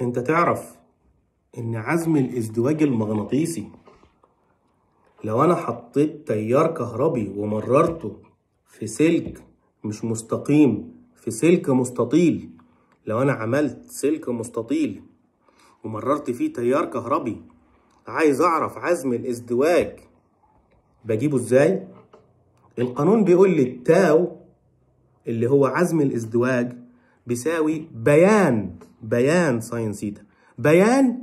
انت تعرف ان عزم الازدواج المغناطيسي لو انا حطيت تيار كهربي ومررته في سلك مش مستقيم في سلك مستطيل لو انا عملت سلك مستطيل ومررت فيه تيار كهربي عايز اعرف عزم الازدواج بجيبه ازاي القانون بيقول لي التاو اللي هو عزم الازدواج بيساوي بيان بيان ساين ثيتا بيان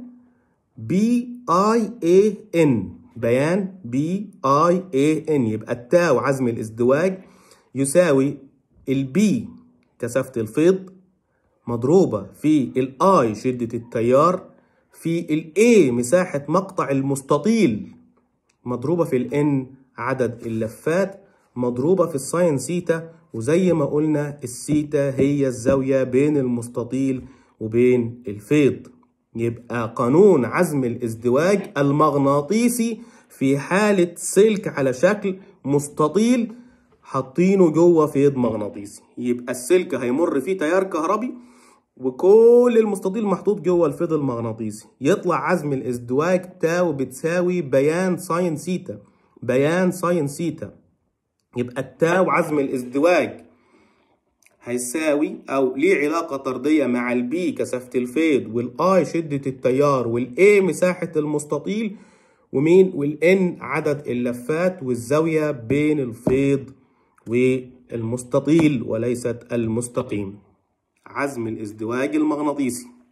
بي اي اي ان بيان بي اي اي ان يبقى التاو عزم الازدواج يساوي البي كثافة الفيض مضروبة في الاي شدة التيار في الاي مساحة مقطع المستطيل مضروبة في الان عدد اللفات مضروبة في الساين سيتا وزي ما قلنا السيتا هي الزاوية بين المستطيل وبين الفيض يبقى قانون عزم الازدواج المغناطيسي في حالة سلك على شكل مستطيل حاطينه جوه فيض مغناطيسي يبقى السلك هيمر فيه تيار كهربي وكل المستطيل محطوط جوه الفيض المغناطيسي يطلع عزم الازدواج تاو بتساوي بيان ساين سيتا بيان ساين سيتا يبقى التاء وعزم الازدواج هيساوي او ليه علاقه طرديه مع البي كثافه الفيض والاي شده التيار والاي مساحه المستطيل ومين والان عدد اللفات والزاويه بين الفيض والمستطيل وليست المستقيم عزم الازدواج المغناطيسي